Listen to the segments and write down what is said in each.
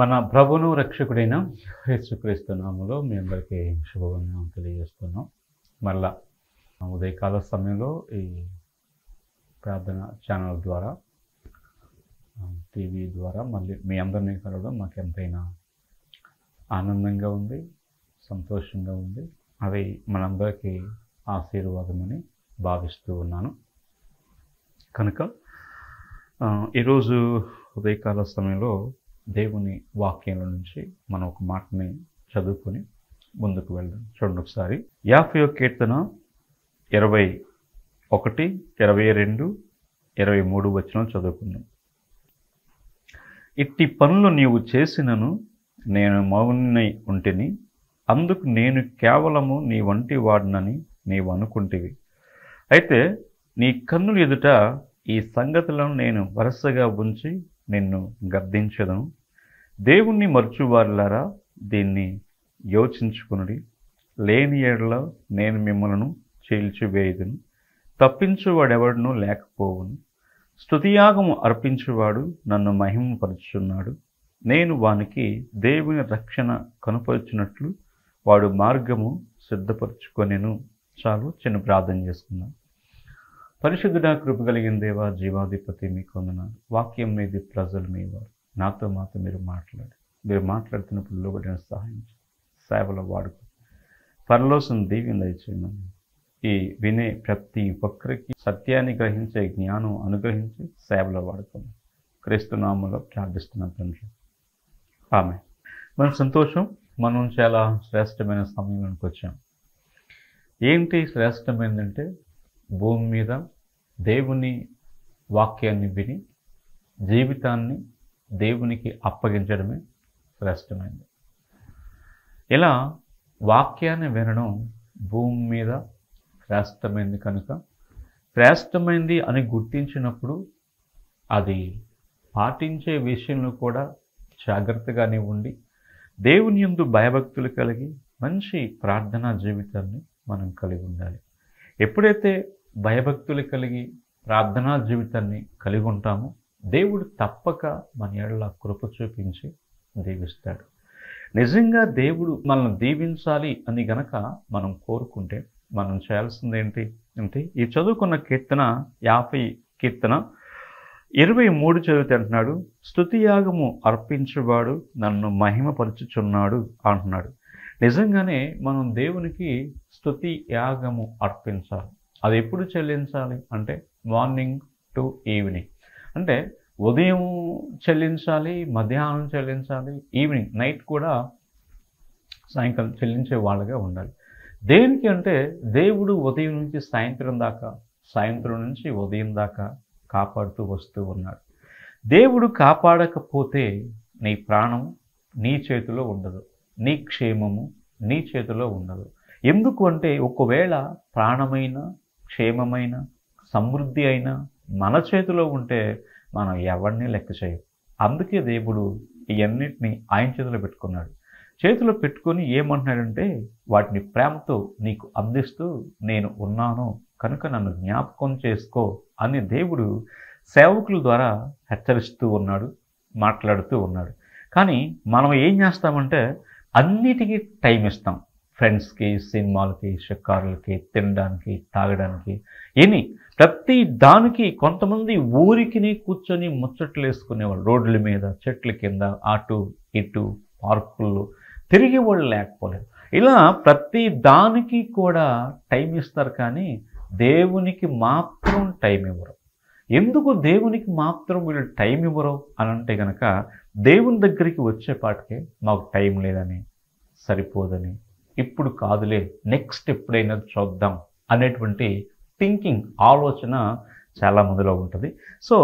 మన ప్రభును రక్షకుడైన యేసుక్రీస్తు నామలో మీ అందరికీ శుభవందనం తెలియజేస్తున్నాం మళ్ళా ఉదయకాల సమయంలో ఈ ప్రార్థన ఛానల్ ద్వారా టీవీ ద్వారా మళ్ళీ మీ అందరినీ కలవడం మాకు ఎంతైనా ఆనందంగా ఉంది సంతోషంగా ఉంది అవి మనందరికీ ఆశీర్వాదమని భావిస్తూ ఉన్నాను కనుక ఈరోజు ఉదయకాల సమయంలో దేవుని వాక్యాల నుంచి మనం ఒక మాటని చదువుకొని ముందుకు వెళ్దాం చూడండి ఒకసారి యాభై కీర్తన ఇరవై ఒకటి ఇరవై రెండు ఇరవై మూడు వచ్చిన చదువుకున్నాం ఇట్టి పనులు నీవు చేసినను నేను మౌని ఉంటిని అందుకు నేను కేవలము నీ వంటి వాడినని నీవు అనుకుంటివి అయితే నీ కన్నులు ఎదుట ఈ సంగతులను నేను వరుసగా ఉంచి నిన్ను గద్దించదు దేవుణ్ణి మరచువారులారా దీన్ని యోచించుకుని లేని ఏడలో నేను మిమ్మలను చీల్చివేయదును తప్పించువాడెవడనూ లేకపోవును స్థుతియాగము అర్పించువాడు నన్ను మహిమపరుచున్నాడు నేను వానికి దేవుని రక్షణ కనుపరిచినట్లు వాడు మార్గము సిద్ధపరుచుకొనిను చాలు చిన్న ప్రార్థన చేసుకున్నాను పరిశుద్ధుడ కలిగిన దేవ జీవాధిపతి మీకు వందనాలు వాక్యం మీది ప్రజలు వారు నాతో మాతో మీరు మాట్లాడి మీరు మాట్లాడుతున్నప్పుడు లోబడిన సహాయం సేవలో వాడుకు పరలోసం దీవి దయచేయమని ఈ వినే ప్రతి ఒక్కరికి సత్యాన్ని గ్రహించే జ్ఞానం అనుగ్రహించి సేవలో వాడుకోమని క్రీస్తునామంలో ప్రార్థిస్తున్నాం తండ్రి ఆమె మన సంతోషం మనం చాలా శ్రేష్టమైన సమయంలోకి వచ్చాం ఏంటి శ్రేష్టమైందంటే భూమి మీద దేవుని వాక్యాన్ని విని జీవితాన్ని దేవునికి అప్పగించడమే శ్రేష్టమైంది ఇలా వాక్యాన్ని వినడం భూమి మీద శ్రేష్టమైంది కనుక శ్రేష్టమైంది అని గుర్తించినప్పుడు అది పాటించే విషయంలో కూడా జాగ్రత్తగానే ఉండి దేవుని ఎందు భయభక్తులు కలిగి మంచి ప్రార్థనా జీవితాన్ని మనం కలిగి ఉండాలి ఎప్పుడైతే భయభక్తులు కలిగి ప్రార్థనా జీవితాన్ని కలిగి ఉంటాము దేవుడు తప్పక మన ఏళ్ళ కృప చూపించి దీవిస్తాడు నిజంగా దేవుడు మనల్ని దీవించాలి అని గనక మనం కోరుకుంటే మనం చేయాల్సింది ఏంటి అంటే ఈ చదువుకున్న కీర్తన యాభై కీర్తన ఇరవై మూడు చదివితే అంటున్నాడు స్థుతియాగము అర్పించువాడు నన్ను మహిమపరుచుచున్నాడు అంటున్నాడు నిజంగానే మనం దేవునికి స్థుతి యాగము అర్పించాలి అది ఎప్పుడు చెల్లించాలి అంటే మార్నింగ్ టు ఈవినింగ్ అంటే ఉదయం చెల్లించాలి మధ్యాహ్నం చెల్లించాలి ఈవినింగ్ నైట్ కూడా సాయంకాలం చెల్లించే వాళ్ళగా ఉండాలి దేనికి అంటే దేవుడు ఉదయం నుంచి సాయంత్రం దాకా సాయంత్రం నుంచి ఉదయం దాకా కాపాడుతూ వస్తూ ఉన్నాడు దేవుడు కాపాడకపోతే నీ ప్రాణం నీ చేతిలో ఉండదు నీ క్షేమము నీ చేతిలో ఉండదు ఎందుకు అంటే ఒకవేళ ప్రాణమైన క్షేమమైన సమృద్ధి అయినా మన చేతిలో ఉంటే మనం ఎవరిని లెక్క చేయం అందుకే దేవుడు ఇవన్నిటిని ఆయన చేతిలో పెట్టుకున్నాడు చేతిలో పెట్టుకొని ఏమంటున్నాడంటే వాటిని ప్రేమతో నీకు అందిస్తూ నేను ఉన్నాను కనుక నన్ను జ్ఞాపకం చేసుకో అని దేవుడు సేవకుల ద్వారా హెచ్చరిస్తూ ఉన్నాడు మాట్లాడుతూ ఉన్నాడు కానీ మనం ఏం చేస్తామంటే అన్నిటికీ టైం ఇస్తాం ఫ్రెండ్స్కి సినిమాలకి షికారులకి తినడానికి తాగడానికి ఎనీ ప్రతి దానికి కొంతమంది ఊరికినే కూర్చొని ముచ్చట్లు వేసుకునేవాళ్ళు రోడ్ల మీద చెట్ల కింద అటు ఇటు పార్కుల్లో తిరిగి వాళ్ళు లేకపోలేదు ఇలా ప్రతి దానికి కూడా టైం ఇస్తారు కానీ దేవునికి మాత్రం టైం ఇవ్వరు ఎందుకు దేవునికి మాత్రం వీళ్ళు టైం ఇవ్వరు అని అంటే కనుక దేవుని దగ్గరికి వచ్చేపాటికే మాకు టైం లేదని సరిపోదని ఇప్పుడు కాదులే నెక్స్ట్ ఎప్పుడైనా చూద్దాం అనేటువంటి థింకింగ్ ఆలోచన చాలా మందిలో ఉంటుంది సో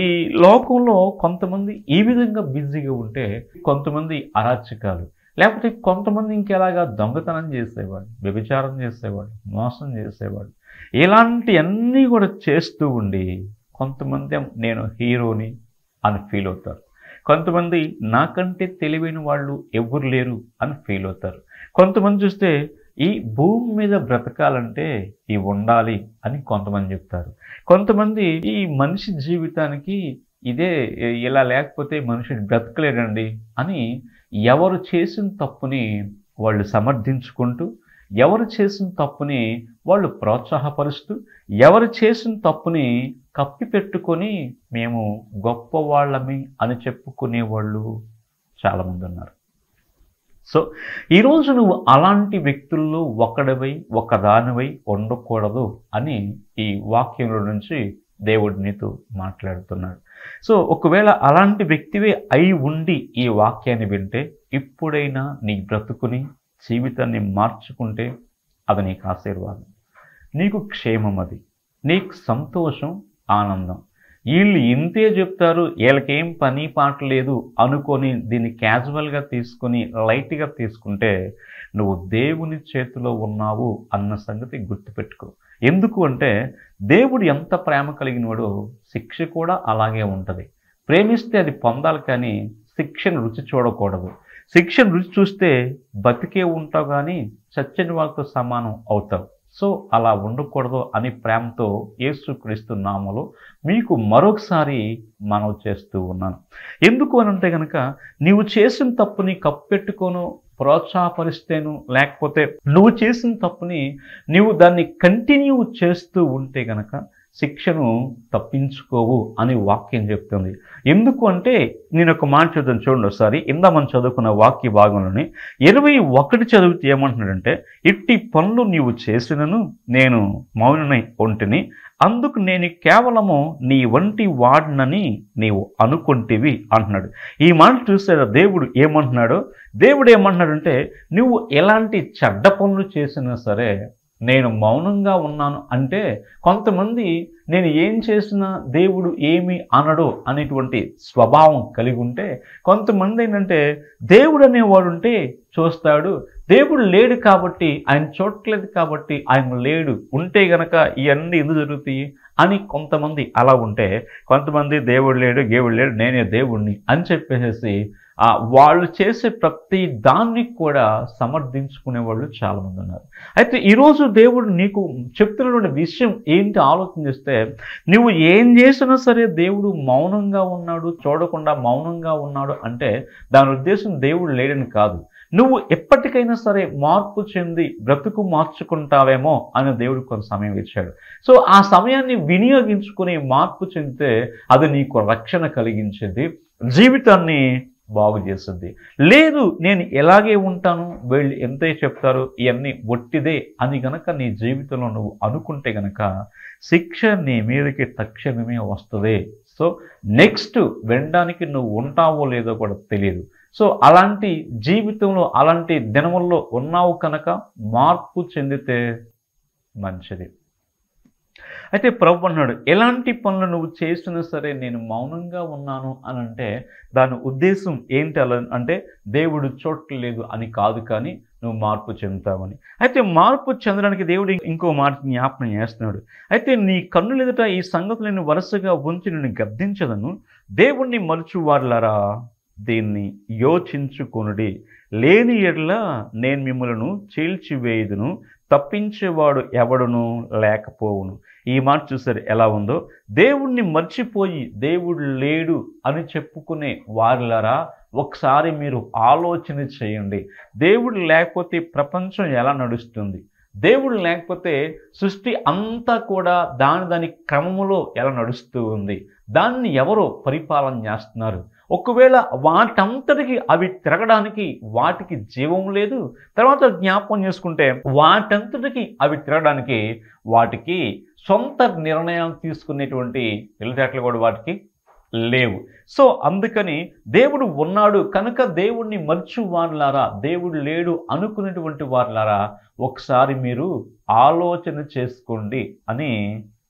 ఈ లోకంలో కొంతమంది ఈ విధంగా బిజీగా ఉంటే కొంతమంది అరాచకాలు లేకపోతే కొంతమంది ఇంకెలాగా దొంగతనం చేసేవాడు వ్యభిచారం చేసేవాడు మోసం చేసేవాడు ఇలాంటివన్నీ కూడా చేస్తూ ఉండి కొంతమంది నేను హీరోని అని ఫీల్ అవుతారు కొంతమంది నాకంటే తెలివైన వాళ్ళు ఎవరు లేరు అని ఫీల్ అవుతారు కొంతమంది చూస్తే ఈ భూమి మీద బ్రతకాలంటే ఈ ఉండాలి అని కొంతమంది చెప్తారు కొంతమంది ఈ మనిషి జీవితానికి ఇదే ఇలా లేకపోతే మనిషిని బ్రతకలేడండి అని ఎవరు చేసిన తప్పుని వాళ్ళు సమర్థించుకుంటూ ఎవరు చేసిన తప్పుని వాళ్ళు ప్రోత్సాహపరుస్తూ ఎవరు చేసిన తప్పుని కప్పిపెట్టుకొని మేము గొప్ప వాళ్ళమే అని చెప్పుకునేవాళ్ళు చాలామంది ఉన్నారు సో ఈరోజు నువ్వు అలాంటి వ్యక్తుల్లో ఒకడవై ఒకదానివై ఉండకూడదు అని ఈ వాక్యంలో నుంచి దేవుడు నీతో మాట్లాడుతున్నాడు సో ఒకవేళ అలాంటి వ్యక్తివే అయి ఉండి ఈ వాక్యాన్ని వింటే ఇప్పుడైనా నీ బ్రతుకుని జీవితాన్ని మార్చుకుంటే అది నీకు ఆశీర్వాదం నీకు క్షేమం అది నీకు సంతోషం ఆనందం వీళ్ళు ఇంతే చెప్తారు వీళ్ళకేం పని పాట లేదు అనుకొని దీన్ని క్యాజువల్గా తీసుకొని లైట్గా తీసుకుంటే నువ్వు దేవుని చేతిలో ఉన్నావు అన్న సంగతి గుర్తుపెట్టుకో ఎందుకు అంటే దేవుడు ఎంత ప్రేమ కలిగినవాడో శిక్ష కూడా అలాగే ఉంటుంది ప్రేమిస్తే అది పొందాలి కానీ శిక్షను రుచి చూడకూడదు శిక్షను రుచి చూస్తే బతికే ఉంటావు కానీ చచ్చని వాళ్ళతో సమానం అవుతావు సో అలా ఉండకూడదు అని ప్రేమతో క్రీస్తు నామలో మీకు మరొకసారి మనవి చేస్తూ ఉన్నాను ఎందుకు అని అంటే కనుక నీవు చేసిన తప్పుని కప్పెట్టుకోను ప్రోత్సాహపరిస్తేను లేకపోతే నువ్వు చేసిన తప్పుని నీవు దాన్ని కంటిన్యూ చేస్తూ ఉంటే కనుక శిక్షను తప్పించుకోవు అని వాక్యం చెప్తుంది ఎందుకు అంటే నేను ఒక మాట చదువుతాను చూడండి ఒకసారి ఇందా మనం చదువుకున్న వాక్య భాగంలోని ఇరవై ఒకటి చదివితే ఏమంటున్నాడంటే ఇట్టి పనులు నీవు చేసినను నేను మౌనమై ఒంటిని అందుకు నేను కేవలము నీ వంటి వాడినని నీవు అనుకుంటేవి అంటున్నాడు ఈ మాట చూసారా దేవుడు ఏమంటున్నాడు దేవుడు ఏమంటున్నాడంటే నువ్వు ఎలాంటి చెడ్డ పనులు చేసినా సరే నేను మౌనంగా ఉన్నాను అంటే కొంతమంది నేను ఏం చేసినా దేవుడు ఏమి అనడు అనేటువంటి స్వభావం కలిగి ఉంటే కొంతమంది ఏంటంటే దేవుడు అనేవాడు ఉంటే చూస్తాడు దేవుడు లేడు కాబట్టి ఆయన చూడట్లేదు కాబట్టి ఆయన లేడు ఉంటే గనక ఇవన్నీ ఎందుకు జరుగుతాయి అని కొంతమంది అలా ఉంటే కొంతమంది దేవుడు లేడు దేవుడు లేడు నేనే దేవుడిని అని చెప్పేసేసి వాళ్ళు చేసే ప్రతి దాన్ని కూడా సమర్థించుకునే వాళ్ళు చాలామంది ఉన్నారు అయితే ఈరోజు దేవుడు నీకు చెప్తున్నటువంటి విషయం ఏంటి ఆలోచన చేస్తే నువ్వు ఏం చేసినా సరే దేవుడు మౌనంగా ఉన్నాడు చూడకుండా మౌనంగా ఉన్నాడు అంటే దాని ఉద్దేశం దేవుడు లేడని కాదు నువ్వు ఎప్పటికైనా సరే మార్పు చెంది బ్రతుకు మార్చుకుంటావేమో అని దేవుడు కొంత సమయం ఇచ్చాడు సో ఆ సమయాన్ని వినియోగించుకుని మార్పు చెందితే అది నీకు రక్షణ కలిగించేది జీవితాన్ని బాగు చేస్తుంది లేదు నేను ఎలాగే ఉంటాను వీళ్ళు ఎంతే చెప్తారు ఇవన్నీ ఒట్టిదే అని గనక నీ జీవితంలో నువ్వు అనుకుంటే గనక శిక్ష నీ మీదకి తక్షణమే వస్తుంది సో నెక్స్ట్ వినడానికి నువ్వు ఉంటావో లేదో కూడా తెలియదు సో అలాంటి జీవితంలో అలాంటి దినముల్లో ఉన్నావు కనుక మార్పు చెందితే మంచిది అయితే ప్రభు అన్నాడు ఎలాంటి పనులు నువ్వు చేస్తున్నా సరే నేను మౌనంగా ఉన్నాను అని అంటే దాని ఉద్దేశం ఏంటి అలా అంటే దేవుడు చోట్లేదు అని కాదు కానీ నువ్వు మార్పు చెందుతావని అయితే మార్పు చెందడానికి దేవుడు ఇంకో మాట జ్ఞాపన చేస్తున్నాడు అయితే నీ కన్నుల ఎదుట ఈ సంగతులను వరుసగా ఉంచి నేను గద్దించదను దేవుణ్ణి మలుచు వాళ్ళరా దీన్ని యోచించుకొనుడి లేని ఎడ్ల నేను మిమ్మలను చీల్చివేయదును తప్పించేవాడు ఎవడును లేకపోవును ఈ మాట చూసారు ఎలా ఉందో దేవుణ్ణి మర్చిపోయి దేవుడు లేడు అని చెప్పుకునే వారిలరా ఒకసారి మీరు ఆలోచన చేయండి దేవుడు లేకపోతే ప్రపంచం ఎలా నడుస్తుంది దేవుడు లేకపోతే సృష్టి అంతా కూడా దాని దాని క్రమంలో ఎలా నడుస్తూ ఉంది దాన్ని ఎవరో పరిపాలన చేస్తున్నారు ఒకవేళ వాటంతటికి అవి తిరగడానికి వాటికి జీవం లేదు తర్వాత జ్ఞాపకం చేసుకుంటే వాటంతటికి అవి తిరగడానికి వాటికి సొంత నిర్ణయం తీసుకునేటువంటి తెలివితేటలు కూడా వాటికి లేవు సో అందుకని దేవుడు ఉన్నాడు కనుక దేవుణ్ణి మర్చి వారులారా దేవుడు లేడు అనుకునేటువంటి వారులారా ఒకసారి మీరు ఆలోచన చేసుకోండి అని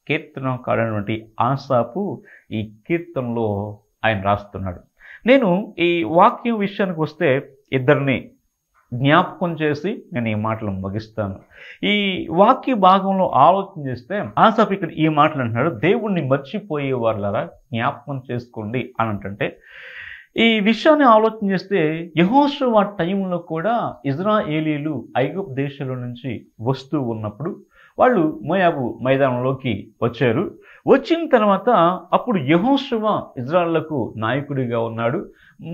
కీర్తన కాడటువంటి ఆశాపు ఈ కీర్తనలో ఆయన రాస్తున్నాడు నేను ఈ వాక్యం విషయానికి వస్తే ఇద్దరిని జ్ఞాపకం చేసి నేను ఈ మాటలు ముగిస్తాను ఈ వాక్య భాగంలో ఆలోచన చేస్తే ఆసఫ్ ఇక్కడ ఈ మాటలు అంటున్నాడు దేవుణ్ణి మర్చిపోయే వాళ్ళరా జ్ఞాపకం చేసుకోండి అని అంటే ఈ విషయాన్ని ఆలోచన చేస్తే యహోషు ఆ టైంలో కూడా ఇజ్రాయేలీలు ఐగుప్ దేశంలో నుంచి వస్తూ ఉన్నప్పుడు వాళ్ళు మోయాబు మైదానంలోకి వచ్చారు వచ్చిన తర్వాత అప్పుడు యహోశివ ఇజ్రాళ్లకు నాయకుడిగా ఉన్నాడు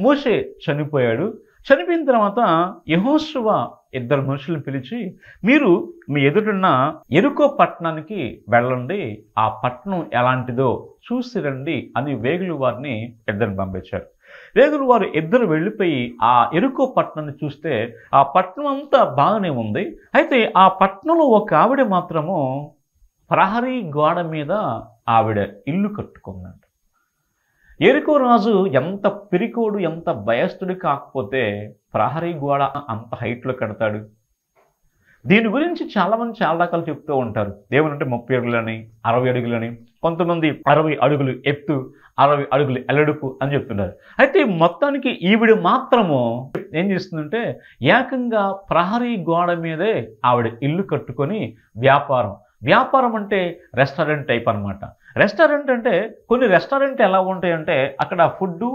మోషే చనిపోయాడు చనిపోయిన తర్వాత యహోశివ ఇద్దరు మనుషులను పిలిచి మీరు మీ ఎదుటిన్న ఎరుకో పట్టణానికి వెళ్ళండి ఆ పట్టణం ఎలాంటిదో చూసి రండి అని వేగులు వారిని ఇద్దరిని పంపించారు వేగులు వారు ఇద్దరు వెళ్ళిపోయి ఆ ఎరుకో పట్టణాన్ని చూస్తే ఆ పట్టణం అంతా బాగానే ఉంది అయితే ఆ పట్టణంలో ఒక ఆవిడ మాత్రము ప్రహరీ గోడ మీద ఆవిడ ఇల్లు కట్టుకుందంట ఎరుకో రాజు ఎంత పిరికోడు ఎంత భయస్థుడు కాకపోతే ప్రహరీ గోడ అంత హైట్లో కడతాడు దీని గురించి చాలామంది చాలా రకాలు చెప్తూ ఉంటారు దేవుని అంటే ముప్పై అడుగులని అరవై అడుగులని కొంతమంది అరవై అడుగులు ఎత్తు అరవై అడుగులు ఎలడుపు అని చెప్తున్నారు అయితే మొత్తానికి ఈవిడ మాత్రము ఏం చేస్తుందంటే ఏకంగా ప్రహరీ గోడ మీదే ఆవిడ ఇల్లు కట్టుకొని వ్యాపారం వ్యాపారం అంటే రెస్టారెంట్ టైప్ అనమాట రెస్టారెంట్ అంటే కొన్ని రెస్టారెంట్ ఎలా ఉంటాయంటే అక్కడ ఫుడ్డు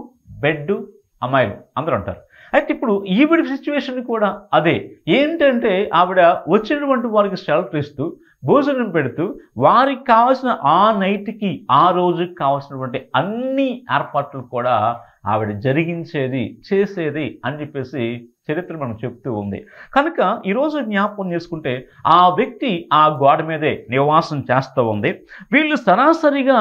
బెడ్ అమ్మాయిలు అందరూ ఉంటారు అయితే ఇప్పుడు ఈవిడ సిచ్యువేషన్ కూడా అదే ఏంటంటే ఆవిడ వచ్చినటువంటి వారికి షెల్టర్ ఇస్తూ భోజనం పెడుతూ వారికి కావాల్సిన ఆ నైట్కి ఆ రోజుకి కావాల్సినటువంటి అన్ని ఏర్పాట్లు కూడా ఆవిడ జరిగించేది చేసేది అని చెప్పేసి చరిత్ర మనం చెప్తూ ఉంది కనుక ఈరోజు జ్ఞాపకం చేసుకుంటే ఆ వ్యక్తి ఆ గోడ మీదే నివాసం చేస్తూ ఉంది వీళ్ళు సరాసరిగా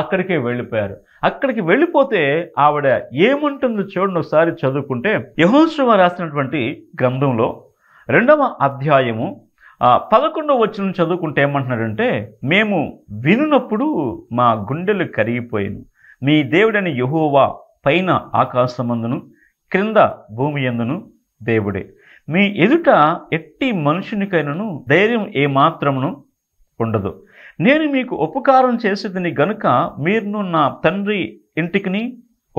అక్కడికే వెళ్ళిపోయారు అక్కడికి వెళ్ళిపోతే ఆవిడ ఏముంటుందో చూడండి ఒకసారి చదువుకుంటే యహోశ్రవ రాసినటువంటి గ్రంథంలో రెండవ అధ్యాయము పదకొండవ వచ్చిన చదువుకుంటే ఏమంటున్నాడంటే మేము వినున్నప్పుడు మా గుండెలు కరిగిపోయాను మీ దేవుడని యహోవా పైన ఆకాశమందును క్రింద భూమి ఎందును దేవుడే మీ ఎదుట ఎట్టి మనుషునికైనను ధైర్యం ఏమాత్రమును ఉండదు నేను మీకు ఉపకారం చేసేదని గనుక మీరును నా తండ్రి ఇంటికిని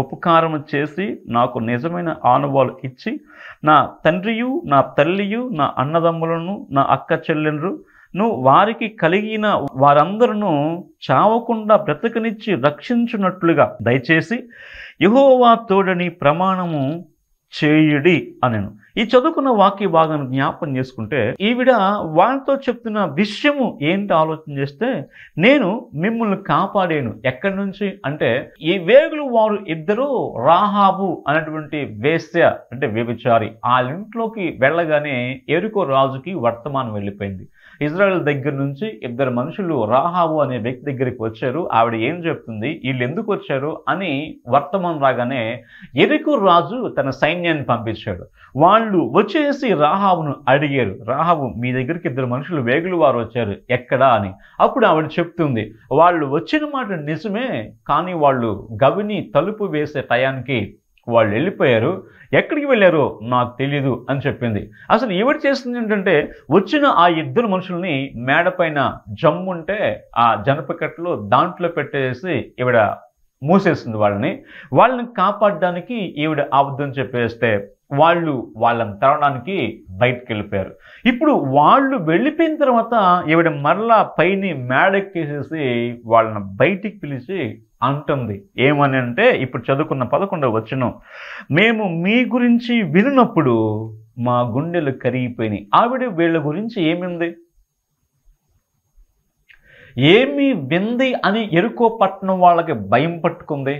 ఉపకారం చేసి నాకు నిజమైన ఆనుభవాలు ఇచ్చి నా తండ్రియు నా తల్లియు నా అన్నదమ్ములను నా అక్క చెల్లెండ్రు నువ్వు వారికి కలిగిన వారందరూ చావకుండా బ్రతకనిచ్చి రక్షించున్నట్లుగా దయచేసి యహోవా తోడని ప్రమాణము చేయుడి అనేను ఈ చదువుకున్న వాక్య భాగాన్ని జ్ఞాపం చేసుకుంటే ఈవిడ వాళ్ళతో చెప్తున్న విషయము ఏంటి ఆలోచన చేస్తే నేను మిమ్మల్ని కాపాడాను ఎక్కడి నుంచి అంటే ఈ వేగులు వారు ఇద్దరు రాహాబు అనేటువంటి వేశ్య అంటే వ్యభిచారి వాళ్ళ ఇంట్లోకి వెళ్ళగానే ఎరుకో రాజుకి వర్తమానం వెళ్ళిపోయింది ఇజ్రాయెల్ దగ్గర నుంచి ఇద్దరు మనుషులు రాహావు అనే వ్యక్తి దగ్గరికి వచ్చారు ఆవిడ ఏం చెప్తుంది వీళ్ళు ఎందుకు వచ్చారు అని వర్తమానం రాగానే ఎరుకు రాజు తన సైన్యాన్ని పంపించాడు వాళ్ళు వచ్చేసి రాహావును అడిగారు రాహావు మీ దగ్గరికి ఇద్దరు మనుషులు వేగులు వారు వచ్చారు ఎక్కడా అని అప్పుడు ఆవిడ చెప్తుంది వాళ్ళు వచ్చిన మాట నిజమే కానీ వాళ్ళు గవిని తలుపు వేసే టయానికి వాళ్ళు వెళ్ళిపోయారు ఎక్కడికి వెళ్ళారో నాకు తెలియదు అని చెప్పింది అసలు ఎవరు చేసింది ఏంటంటే వచ్చిన ఆ ఇద్దరు మనుషుల్ని మేడ పైన జమ్ముంటే ఆ జనపకట్లో దాంట్లో పెట్టేసి ఈవిడ మూసేసింది వాళ్ళని వాళ్ళని కాపాడడానికి ఈవిడ ఆబద్ధం చెప్పేస్తే వాళ్ళు వాళ్ళని తరవడానికి బయటకు వెళ్ళిపోయారు ఇప్పుడు వాళ్ళు వెళ్ళిపోయిన తర్వాత ఈవిడ మరలా పైని మేడెక్కేసేసి వాళ్ళని బయటికి పిలిచి అంటుంది ఏమని అంటే ఇప్పుడు చదువుకున్న పదకొండవ వచనం మేము మీ గురించి వినినప్పుడు మా గుండెలు కరిగిపోయినాయి ఆవిడ వీళ్ళ గురించి ఏమింది ఏమి వింది అని ఎరుకో పట్టణం వాళ్ళకి భయం పట్టుకుంది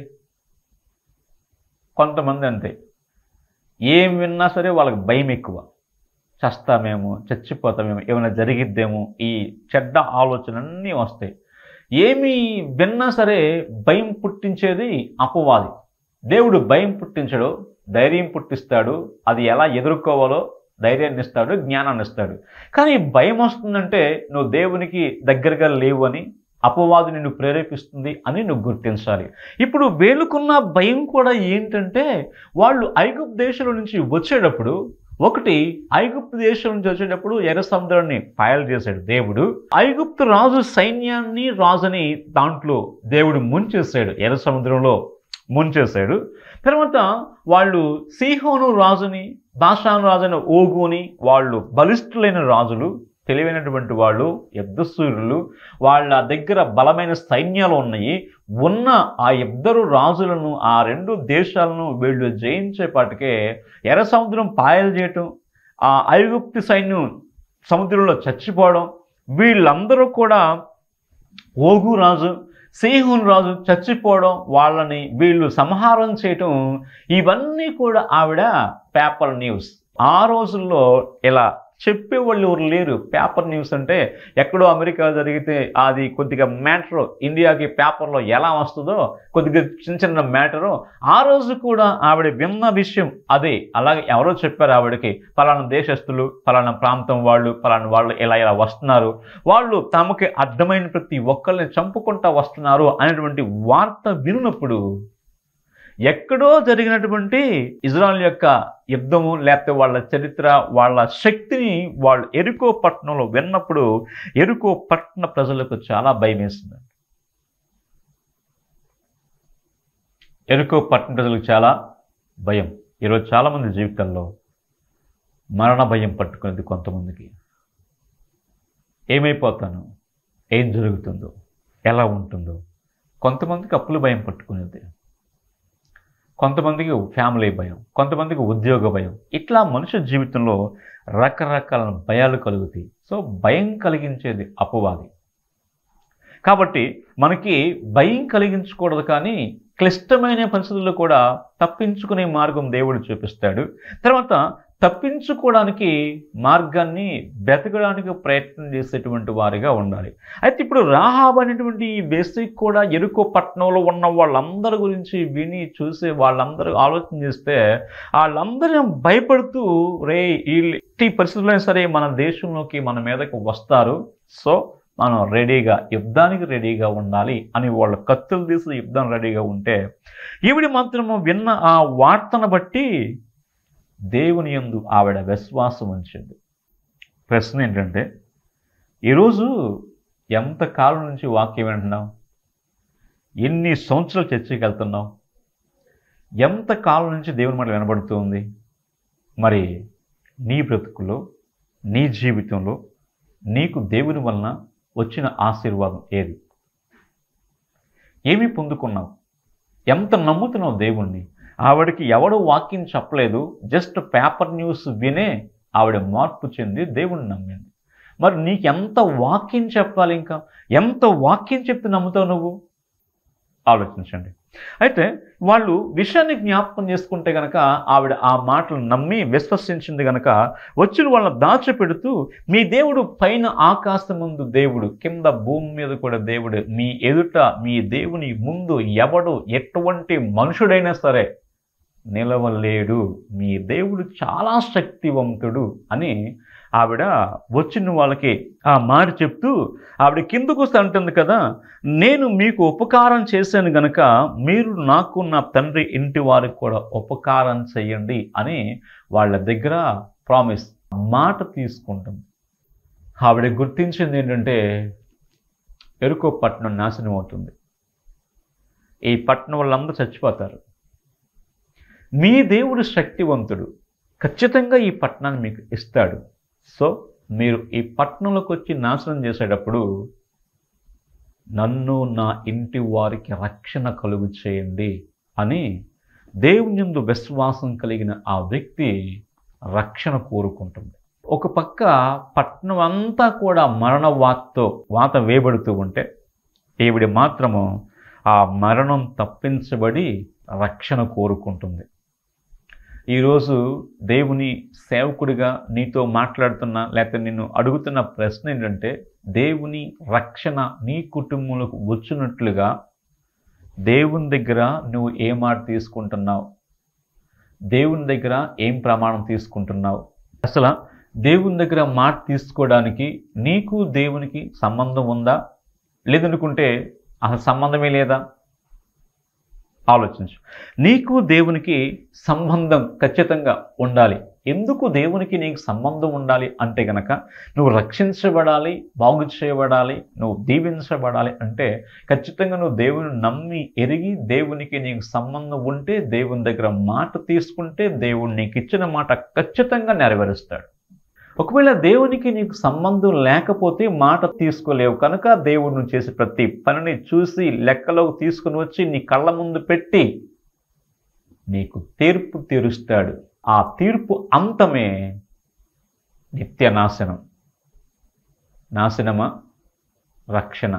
కొంతమంది అంతే ఏం విన్నా సరే వాళ్ళకి భయం ఎక్కువ చస్తామేమో చచ్చిపోతామేమో ఏమైనా జరిగిద్దేమో ఈ చెడ్డ ఆలోచనన్నీ వస్తాయి ఏమి విన్నా సరే భయం పుట్టించేది అపవాది దేవుడు భయం పుట్టించడు ధైర్యం పుట్టిస్తాడు అది ఎలా ఎదుర్కోవాలో ధైర్యాన్ని ఇస్తాడు జ్ఞానాన్ని ఇస్తాడు కానీ భయం వస్తుందంటే నువ్వు దేవునికి దగ్గరగా లేవు అని అపవాది నిన్ను ప్రేరేపిస్తుంది అని నువ్వు గుర్తించాలి ఇప్పుడు వేలుకున్న భయం కూడా ఏంటంటే వాళ్ళు ఐగుప్ దేశంలో నుంచి వచ్చేటప్పుడు ఒకటి ఐగుప్తు దేశం నుంచి వచ్చేటప్పుడు ఎర్ర సముద్రాన్ని పాయలు చేశాడు దేవుడు ఐగుప్తు రాజు సైన్యాన్ని రాజుని దాంట్లో దేవుడు ముంచేశాడు ఎర్ర సముద్రంలో ముంచేశాడు తర్వాత వాళ్ళు సిహోను రాజుని బాషాను రాజైన ఓగుని వాళ్ళు బలిష్ఠులైన రాజులు తెలివైనటువంటి వాళ్ళు యుద్ధసూరులు వాళ్ళ దగ్గర బలమైన సైన్యాలు ఉన్నాయి ఉన్న ఆ ఇద్దరు రాజులను ఆ రెండు దేశాలను వీళ్ళు జయించేపాటికే ఎర్ర సముద్రం పాయలు చేయటం ఆ ఐగుప్తి సైన్యం సముద్రంలో చచ్చిపోవడం వీళ్ళందరూ కూడా ఓగు రాజు సేహున్ రాజు చచ్చిపోవడం వాళ్ళని వీళ్ళు సంహారం చేయటం ఇవన్నీ కూడా ఆవిడ పేపర్ న్యూస్ ఆ రోజుల్లో ఇలా చెప్పేవాళ్ళు ఎవరు లేరు పేపర్ న్యూస్ అంటే ఎక్కడో అమెరికా జరిగితే అది కొద్దిగా మ్యాటర్ ఇండియాకి పేపర్లో ఎలా వస్తుందో కొద్దిగా చిన్న చిన్న మ్యాటరు ఆ రోజు కూడా ఆవిడ విన్న విషయం అదే అలాగే ఎవరో చెప్పారు ఆవిడకి పలానా దేశస్తులు పలానా ప్రాంతం వాళ్ళు పలానా వాళ్ళు ఇలా ఇలా వస్తున్నారు వాళ్ళు తమకి అర్థమైన ప్రతి ఒక్కరిని చంపుకుంటా వస్తున్నారు అనేటువంటి వార్త విన్నప్పుడు ఎక్కడో జరిగినటువంటి ఇజ్రాయల్ యొక్క యుద్ధము లేకపోతే వాళ్ళ చరిత్ర వాళ్ళ శక్తిని వాళ్ళు ఎరుకో పట్టణంలో విన్నప్పుడు ఎరుకో పట్టణ ప్రజలకు చాలా భయం వేసింది ఎరుకో పట్టణ ప్రజలకు చాలా భయం ఈరోజు చాలామంది జీవితంలో మరణ భయం పట్టుకునేది కొంతమందికి ఏమైపోతాను ఏం జరుగుతుందో ఎలా ఉంటుందో కొంతమందికి అప్పులు భయం పట్టుకునేది కొంతమందికి ఫ్యామిలీ భయం కొంతమందికి ఉద్యోగ భయం ఇట్లా మనుషు జీవితంలో రకరకాల భయాలు కలుగుతాయి సో భయం కలిగించేది అపవాది కాబట్టి మనకి భయం కలిగించకూడదు కానీ క్లిష్టమైన పరిస్థితుల్లో కూడా తప్పించుకునే మార్గం దేవుడు చూపిస్తాడు తర్వాత తప్పించుకోవడానికి మార్గాన్ని బ్రతకడానికి ప్రయత్నం చేసేటువంటి వారిగా ఉండాలి అయితే ఇప్పుడు రాహాబ్ అనేటువంటి ఈ బేసిక్ కూడా ఎరుకో పట్టణంలో ఉన్న వాళ్ళందరి గురించి విని చూసి వాళ్ళందరూ ఆలోచన చేస్తే వాళ్ళందరూ భయపడుతూ రే ఈ పరిస్థితుల్లో సరే మన దేశంలోకి మన మీదకు వస్తారు సో మనం రెడీగా యుద్ధానికి రెడీగా ఉండాలి అని వాళ్ళు కత్తులు తీసి యుద్ధం రెడీగా ఉంటే ఈవిడి మాత్రము విన్న ఆ వార్తను బట్టి దేవుని ఎందు ఆవిడ విశ్వాసం ఉంచింది ప్రశ్న ఏంటంటే ఈరోజు ఎంతకాలం నుంచి వాక్యం వింటున్నాం ఎన్ని సంవత్సరాలు చర్చకి వెళ్తున్నాం ఎంతకాలం నుంచి దేవుని మాట వినబడుతుంది మరి నీ బ్రతుకులో నీ జీవితంలో నీకు దేవుని వలన వచ్చిన ఆశీర్వాదం ఏది ఏమి పొందుకున్నావు ఎంత నమ్ముతున్నావు దేవుణ్ణి ఆవిడకి ఎవడు వాక్యం చెప్పలేదు జస్ట్ పేపర్ న్యూస్ వినే ఆవిడ మార్పు చెంది దేవుణ్ణి నమ్మింది మరి నీకెంత వాక్యం చెప్పాలి ఇంకా ఎంత వాక్యం చెప్తే నమ్ముతావు నువ్వు ఆలోచించండి అయితే వాళ్ళు విషయాన్ని జ్ఞాపకం చేసుకుంటే గనక ఆవిడ ఆ మాటలు నమ్మి విశ్వసించింది గనక వచ్చిన వాళ్ళని దాచిపెడుతూ మీ దేవుడు పైన ఆకాశం ముందు దేవుడు కింద భూమి మీద కూడా దేవుడు మీ ఎదుట మీ దేవుని ముందు ఎవడు ఎటువంటి మనుషుడైనా సరే నిలవలేడు మీ దేవుడు చాలా శక్తివంతుడు అని ఆవిడ వచ్చిన వాళ్ళకి ఆ మాట చెప్తూ ఆవిడ కిందకు అంటుంది కదా నేను మీకు ఉపకారం చేశాను గనక మీరు నాకు నా తండ్రి ఇంటి వారికి కూడా ఉపకారం చేయండి అని వాళ్ళ దగ్గర ప్రామిస్ మాట తీసుకుంటుంది ఆవిడ గుర్తించింది ఏంటంటే ఎరుకో పట్టణం నాశనం అవుతుంది ఈ పట్టణం వాళ్ళందరూ చచ్చిపోతారు మీ దేవుడు శక్తివంతుడు ఖచ్చితంగా ఈ పట్టణాన్ని మీకు ఇస్తాడు సో మీరు ఈ పట్టణంలోకి వచ్చి నాశనం చేసేటప్పుడు నన్ను నా ఇంటి వారికి రక్షణ కలుగు చేయండి అని దేవుని ఎందు విశ్వాసం కలిగిన ఆ వ్యక్తి రక్షణ కోరుకుంటుంది ఒక పక్క పట్టణం అంతా కూడా మరణ వాత్తో వాత వేయబడుతూ ఉంటే దేవుడి మాత్రము ఆ మరణం తప్పించబడి రక్షణ కోరుకుంటుంది ఈరోజు దేవుని సేవకుడిగా నీతో మాట్లాడుతున్న లేకపోతే నిన్ను అడుగుతున్న ప్రశ్న ఏంటంటే దేవుని రక్షణ నీ కుటుంబంలోకి వచ్చినట్లుగా దేవుని దగ్గర నువ్వు ఏ మాట తీసుకుంటున్నావు దేవుని దగ్గర ఏం ప్రమాణం తీసుకుంటున్నావు అసలు దేవుని దగ్గర మాట తీసుకోవడానికి నీకు దేవునికి సంబంధం ఉందా లేదనుకుంటే అసలు సంబంధమే లేదా ఆలోచించు నీకు దేవునికి సంబంధం ఖచ్చితంగా ఉండాలి ఎందుకు దేవునికి నీకు సంబంధం ఉండాలి అంటే గనక నువ్వు రక్షించబడాలి బాగు చేయబడాలి నువ్వు దీవించబడాలి అంటే ఖచ్చితంగా నువ్వు దేవుని నమ్మి ఎరిగి దేవునికి నీకు సంబంధం ఉంటే దేవుని దగ్గర మాట తీసుకుంటే దేవుడు నీకు ఇచ్చిన మాట ఖచ్చితంగా నెరవేరుస్తాడు ఒకవేళ దేవునికి నీకు సంబంధం లేకపోతే మాట తీసుకోలేవు కనుక దేవుడు నువ్వు చేసే ప్రతి పనిని చూసి లెక్కలోకి తీసుకుని వచ్చి నీ కళ్ళ ముందు పెట్టి నీకు తీర్పు తీరుస్తాడు ఆ తీర్పు అంతమే నిత్య నాశనం నాశనమా రక్షణ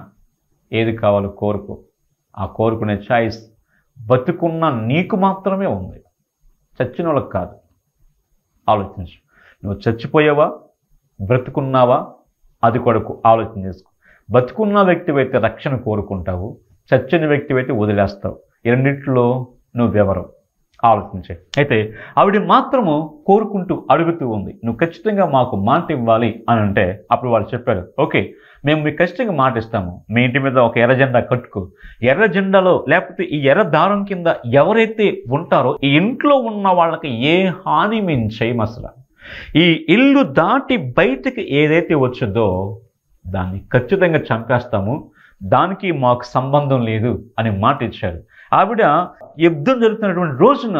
ఏది కావాలో కోరుకో ఆ కోరుకునే ఛాయిస్ బతుకున్న నీకు మాత్రమే ఉంది చచ్చిన వాళ్ళకి కాదు ఆలోచించు నువ్వు చచ్చిపోయావా బ్రతుకున్నావా అది కొడుకు ఆలోచన చేసుకో బతుకున్న వ్యక్తివైతే రక్షణ కోరుకుంటావు చచ్చని వ్యక్తివైతే వదిలేస్తావు రెండింటిలో నువ్వెవరు ఆలోచించే అయితే ఆవిడ మాత్రము కోరుకుంటూ అడుగుతూ ఉంది నువ్వు ఖచ్చితంగా మాకు మాట ఇవ్వాలి అని అంటే అప్పుడు వాళ్ళు చెప్పారు ఓకే మేము మీకు ఖచ్చితంగా మాట ఇస్తాము మీ ఇంటి మీద ఒక ఎర్ర జెండా కట్టుకో ఎర్ర జెండాలో లేకపోతే ఈ ఎర్ర దారం కింద ఎవరైతే ఉంటారో ఈ ఇంట్లో ఉన్న వాళ్ళకి ఏ హాని మేము చేయం అసలు ఈ ఇల్లు దాటి బయటికి ఏదైతే వచ్చిందో దాన్ని ఖచ్చితంగా చంపేస్తాము దానికి మాకు సంబంధం లేదు అనే మాట ఇచ్చారు ఆవిడ యుద్ధం జరుగుతున్నటువంటి రోజున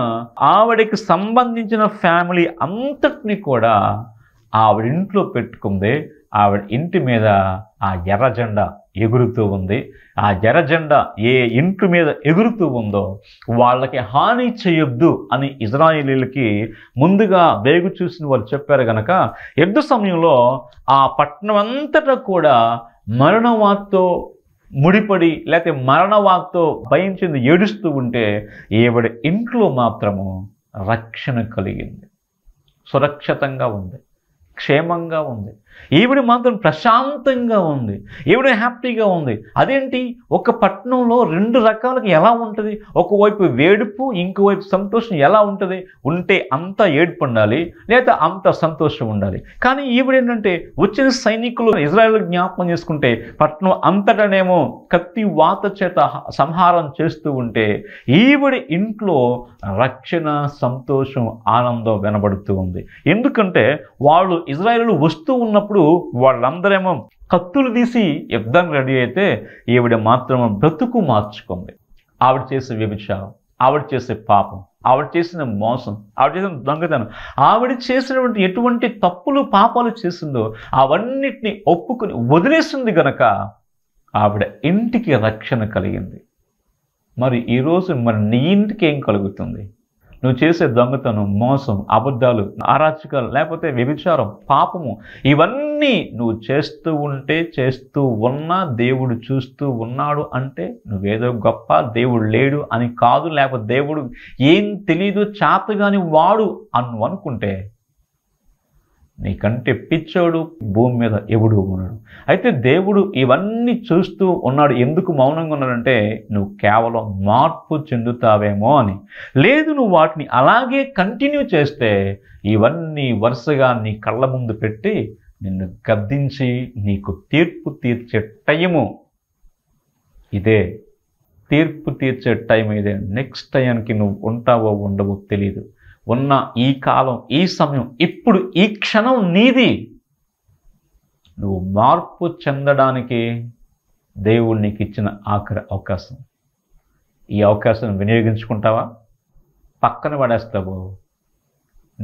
ఆవిడకి సంబంధించిన ఫ్యామిలీ అంతటిని కూడా ఆవిడ ఇంట్లో పెట్టుకుందే ఆవిడ ఇంటి మీద ఆ ఎర్ర జెండా ఎగురుతూ ఉంది ఆ ఎర్ర జెండా ఏ ఇంటి మీద ఎగురుతూ ఉందో వాళ్ళకి హాని చేయొద్దు అని ఇజ్రాయిలీలకి ముందుగా వేగు చూసిన వాళ్ళు చెప్పారు గనక యుద్ధ సమయంలో ఆ పట్టణం అంతటా కూడా మరణవార్తో ముడిపడి లేకపోతే మరణవార్తో భయించింది ఏడుస్తూ ఉంటే ఈవిడ ఇంట్లో మాత్రము రక్షణ కలిగింది సురక్షితంగా ఉంది క్షేమంగా ఉంది ఈవిడ మాత్రం ప్రశాంతంగా ఉంది ఈవిడ హ్యాపీగా ఉంది అదేంటి ఒక పట్టణంలో రెండు రకాలకు ఎలా ఉంటుంది ఒకవైపు వేడుపు ఇంకోవైపు సంతోషం ఎలా ఉంటుంది ఉంటే అంత ఏడుపు ఉండాలి లేదా అంత సంతోషం ఉండాలి కానీ ఈవిడ ఏంటంటే వచ్చిన సైనికులు ఇజ్రాయెల్ జ్ఞాపకం చేసుకుంటే పట్టణం అంతటనేమో కత్తి వాత చేత సంహారం చేస్తూ ఉంటే ఈవిడ ఇంట్లో రక్షణ సంతోషం ఆనందం వినబడుతూ ఉంది ఎందుకంటే వాళ్ళు ఇజ్రాయెల్ వస్తూ ఉన్న చూసినప్పుడు వాళ్ళందరేమో కత్తులు తీసి యుద్ధానికి రెడీ అయితే ఈవిడ మాత్రం బ్రతుకు మార్చుకుంది ఆవిడ చేసే వ్యభిచారం ఆవిడ చేసే పాపం ఆవిడ చేసిన మోసం ఆవిడ చేసిన దొంగతనం ఆవిడ చేసినటువంటి ఎటువంటి తప్పులు పాపాలు చేసిందో అవన్నిటిని ఒప్పుకొని వదిలేసింది గనక ఆవిడ ఇంటికి రక్షణ కలిగింది మరి ఈరోజు మరి నీ ఇంటికి ఏం కలుగుతుంది నువ్వు చేసే దొంగతనం మోసం అబద్ధాలు ఆరాచకాలు లేకపోతే వ్యభిచారం పాపము ఇవన్నీ నువ్వు చేస్తూ ఉంటే చేస్తూ ఉన్నా దేవుడు చూస్తూ ఉన్నాడు అంటే నువ్వేదో గొప్ప దేవుడు లేడు అని కాదు లేకపోతే దేవుడు ఏం తెలీదు చేతగాని వాడు అను అనుకుంటే నీకంటే పిచ్చోడు భూమి మీద ఎవడు ఉన్నాడు అయితే దేవుడు ఇవన్నీ చూస్తూ ఉన్నాడు ఎందుకు మౌనంగా ఉన్నాడంటే నువ్వు కేవలం మార్పు చెందుతావేమో అని లేదు నువ్వు వాటిని అలాగే కంటిన్యూ చేస్తే ఇవన్నీ వరుసగా నీ కళ్ళ ముందు పెట్టి నిన్ను గద్దించి నీకు తీర్పు తీర్చే టైము ఇదే తీర్పు తీర్చే టైం ఇదే నెక్స్ట్ టైంకి నువ్వు ఉంటావో ఉండవో తెలియదు ఉన్న ఈ కాలం ఈ సమయం ఇప్పుడు ఈ క్షణం నీది నువ్వు మార్పు చెందడానికి దేవుడు నీకు ఇచ్చిన ఆఖరి అవకాశం ఈ అవకాశం వినియోగించుకుంటావా పక్కన పడేస్తావు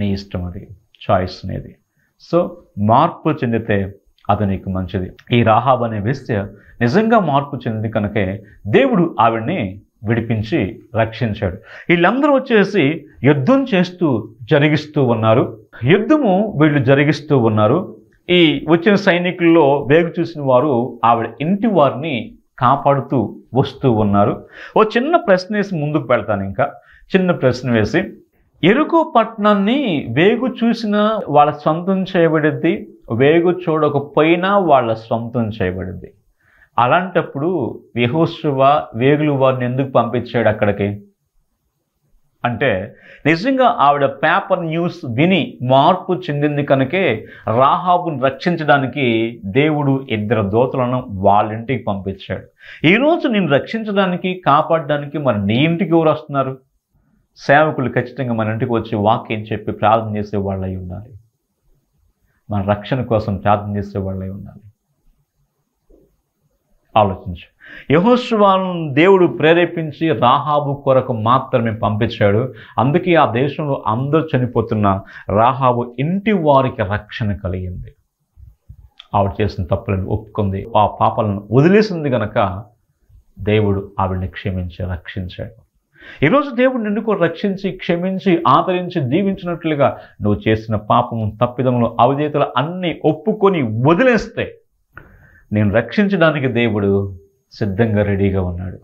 నీ ఇష్టం అది చాయిస్ అనేది సో మార్పు చెందితే అది నీకు మంచిది ఈ రాహాబ్ అనే వేస్తే నిజంగా మార్పు చెందింది కనుకే దేవుడు ఆవిడ్ని విడిపించి రక్షించాడు వీళ్ళందరూ వచ్చేసి యుద్ధం చేస్తూ జరిగిస్తూ ఉన్నారు యుద్ధము వీళ్ళు జరిగిస్తూ ఉన్నారు ఈ వచ్చిన సైనికుల్లో వేగు చూసిన వారు ఆవిడ ఇంటి వారిని కాపాడుతూ వస్తూ ఉన్నారు ఓ చిన్న ప్రశ్న వేసి ముందుకు పెడతాను ఇంకా చిన్న ప్రశ్న వేసి ఎరుకు పట్టణాన్ని వేగు చూసిన వాళ్ళ సొంతం చేయబడింది వేగు చూడకపోయినా వాళ్ళ సొంతం చేయబడింది అలాంటప్పుడు యహోశువ వేగులు వారిని ఎందుకు పంపించాడు అక్కడికి అంటే నిజంగా ఆవిడ పేపర్ న్యూస్ విని మార్పు చెందింది కనుకే రాహాబును రక్షించడానికి దేవుడు ఇద్దరు దోతలను వాళ్ళ ఇంటికి పంపించాడు ఈరోజు నేను రక్షించడానికి కాపాడడానికి మరి నీ ఇంటికి ఎవరు వస్తున్నారు సేవకులు ఖచ్చితంగా మన ఇంటికి వచ్చి వాక్యం చెప్పి ప్రార్థన చేసే వాళ్ళై ఉండాలి మన రక్షణ కోసం ప్రార్థన చేసే వాళ్ళై ఉండాలి ఆలోచించు యహోస్వాలను దేవుడు ప్రేరేపించి రాహాబు కొరకు మాత్రమే పంపించాడు అందుకే ఆ దేశంలో అందరూ చనిపోతున్న రాహాబు ఇంటి వారికి రక్షణ కలిగింది ఆవిడ చేసిన తప్పులను ఒప్పుకుంది ఆ పాపాలను వదిలేసింది గనక దేవుడు ఆవిడని క్షమించి రక్షించాడు ఈరోజు దేవుడు నిన్ను కూడా రక్షించి క్షమించి ఆదరించి దీవించినట్లుగా నువ్వు చేసిన పాపము తప్పిదములు అవిధేతలు అన్నీ ఒప్పుకొని వదిలేస్తే నేను రక్షించడానికి దేవుడు సిద్ధంగా రెడీగా ఉన్నాడు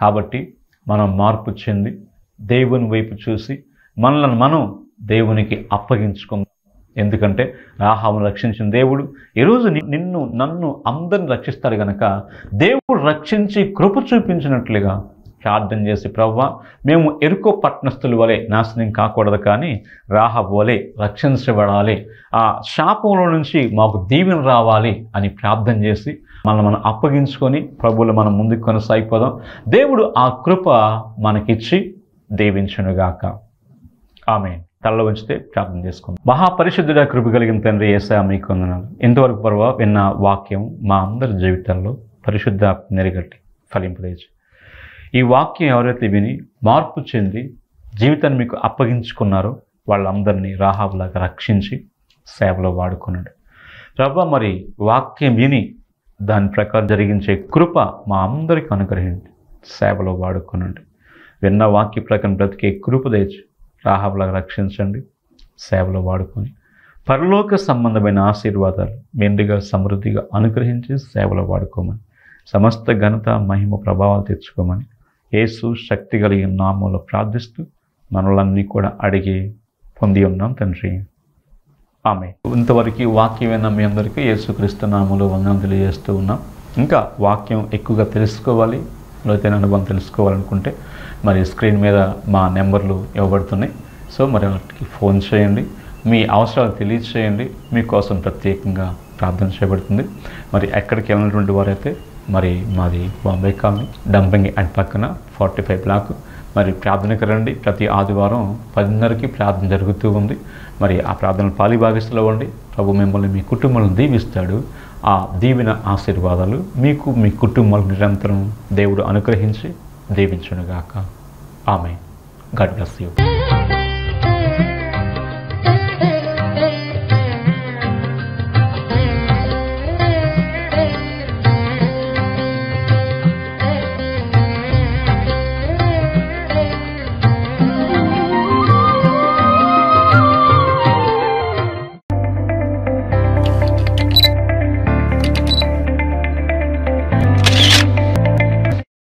కాబట్టి మనం మార్పు చెంది దేవుని వైపు చూసి మనల్ని మనం దేవునికి అప్పగించుకుందాం ఎందుకంటే రాహాము రక్షించిన దేవుడు ఈరోజు నిన్ను నన్ను అందరిని రక్షిస్తాడు గనక దేవుడు రక్షించి కృప చూపించినట్లుగా ప్రార్థన చేసి ప్రవ్వ మేము ఎరుకో పట్నస్థులు వలె నాశనం కాకూడదు కానీ రాహబ్ వలె రక్షించబడాలి ఆ శాపంలో నుంచి మాకు దీవెన రావాలి అని ప్రార్థన చేసి మనం మనం అప్పగించుకొని ప్రభువులు మనం ముందుకు కొనసాగిపోదాం దేవుడు ఆ కృప మనకిచ్చి దీవించునుగాక ఆమె తల్ల ఉంచితే ప్రార్థన చేసుకుందాం మహాపరిశుద్ధుడ కృప కలిగిన తండ్రి ఏసా మీకు వందనాలు ఇంతవరకు పర్వ విన్న వాక్యం మా అందరి జీవితంలో పరిశుద్ధ నెరగట్టి ఫలింపలేదు ఈ వాక్యం ఎవరైతే విని మార్పు చెంది జీవితాన్ని మీకు అప్పగించుకున్నారో వాళ్ళందరినీ రాహాబులాగా రక్షించి సేవలో వాడుకున్నాడు రవ్వ మరి వాక్యం విని దాని ప్రకారం జరిగించే కృప మా అందరికీ అనుగ్రహించి సేవలో వాడుకునండి విన్న వాక్య ప్రకారం బ్రతికే కృప తెచ్చి రాహాబులాగా రక్షించండి సేవలో వాడుకొని పరలోక సంబంధమైన ఆశీర్వాదాలు మెండుగా సమృద్ధిగా అనుగ్రహించి సేవలో వాడుకోమని సమస్త ఘనత మహిమ ప్రభావాలు తెచ్చుకోమని యేసు శక్తి కలిగిన నామంలో ప్రార్థిస్తూ మనలన్నీ కూడా అడిగి పొంది ఉన్నాం తండ్రి ఆమె ఇంతవరకు వాక్యం విన్న మీ అందరికీ యేసుక్రీస్తు నామంలో వందనం తెలియజేస్తూ ఉన్నాం ఇంకా వాక్యం ఎక్కువగా తెలుసుకోవాలి లేకపోతే అనుభవం తెలుసుకోవాలనుకుంటే మరి స్క్రీన్ మీద మా నెంబర్లు ఇవ్వబడుతున్నాయి సో మరి వాటికి ఫోన్ చేయండి మీ అవసరాలు తెలియచేయండి మీకోసం ప్రత్యేకంగా ప్రార్థన చేయబడుతుంది మరి ఎక్కడికి వెళ్ళినటువంటి వారైతే మరి మాది బాంబే కాలనీ డంపింగ్ అండ్ పక్కన ఫార్టీ ఫైవ్ బ్లాక్ మరి ప్రార్థనకు రండి ప్రతి ఆదివారం పదిన్నరకి ప్రార్థన జరుగుతూ ఉంది మరి ఆ ప్రార్థనలు భావిస్తూ ఉండి ప్రభు మిమ్మల్ని మీ కుటుంబాలను దీవిస్తాడు ఆ దీవిన ఆశీర్వాదాలు మీకు మీ కుటుంబాలు నిరంతరం దేవుడు అనుగ్రహించి దీవించునుగాక ఆమె గడ్ బ్లస్ యూ